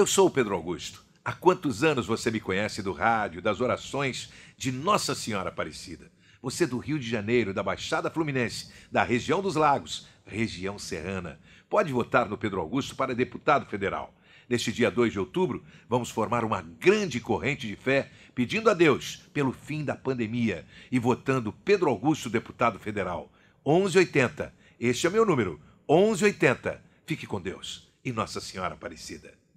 Eu sou o Pedro Augusto. Há quantos anos você me conhece do rádio, das orações de Nossa Senhora Aparecida? Você é do Rio de Janeiro, da Baixada Fluminense, da região dos Lagos, região serrana. Pode votar no Pedro Augusto para deputado federal. Neste dia 2 de outubro, vamos formar uma grande corrente de fé pedindo a Deus pelo fim da pandemia e votando Pedro Augusto deputado federal. 1180. Este é meu número. 1180. Fique com Deus e Nossa Senhora Aparecida.